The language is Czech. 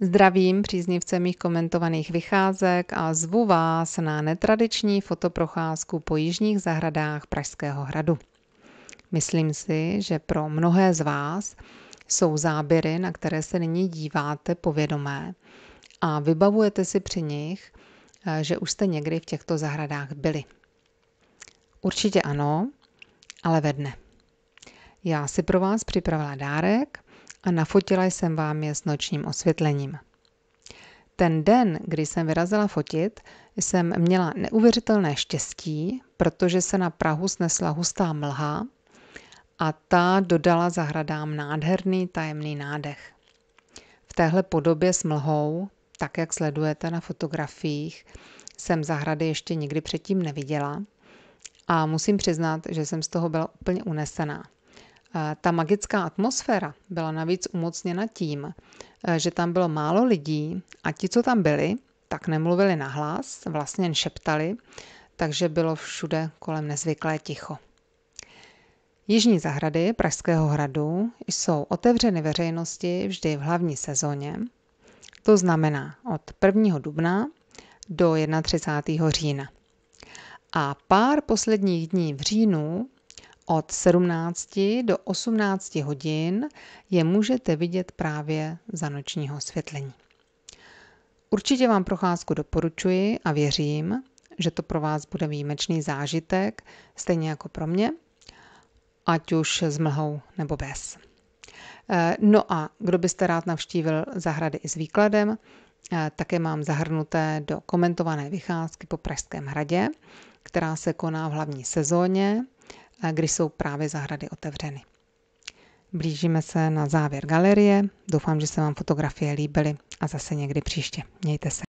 Zdravím příznivce mých komentovaných vycházek a zvu vás na netradiční fotoprocházku po jižních zahradách Pražského hradu. Myslím si, že pro mnohé z vás jsou záběry, na které se nyní díváte, povědomé a vybavujete si při nich, eh, že už jste někdy v těchto zahradách byli. Určitě ano, ale ve dne. Já si pro vás připravila dárek – a nafotila jsem vám je s nočním osvětlením. Ten den, kdy jsem vyrazila fotit, jsem měla neuvěřitelné štěstí, protože se na Prahu snesla hustá mlha a ta dodala zahradám nádherný tajemný nádech. V téhle podobě s mlhou, tak jak sledujete na fotografiích, jsem zahrady ještě nikdy předtím neviděla a musím přiznat, že jsem z toho byla úplně unesená. Ta magická atmosféra byla navíc umocněna tím, eh, že tam bylo málo lidí a ti, co tam byli, tak nemluvili nahlas, vlastně jen šeptali, takže bylo všude kolem nezvyklé ticho. Jižní zahrady Pražského hradu jsou otevřeny veřejnosti vždy v hlavní sezóně, to znamená od 1. dubna do 31. října. A pár posledních dní v říjnu od 17 do 18 hodin je můžete vidět právě za nočního osvětlení. Určitě vám procházku doporučuji a věřím, že to pro vás bude výjimečný zážitek, stejně jako pro mě, ať už s mlhou nebo bez. Eh, no a kdo byste rád navštívil zahrady i s výkladem, eh, také mám zahrnuté do komentované vycházky po Pražském hradě, která se koná v hlavní sezóně když jsou právě zahrady otevřeny. Blížíme se na závěr galerie. Doufám, že se vám fotografie líbily a zase někdy příště. Mějte se.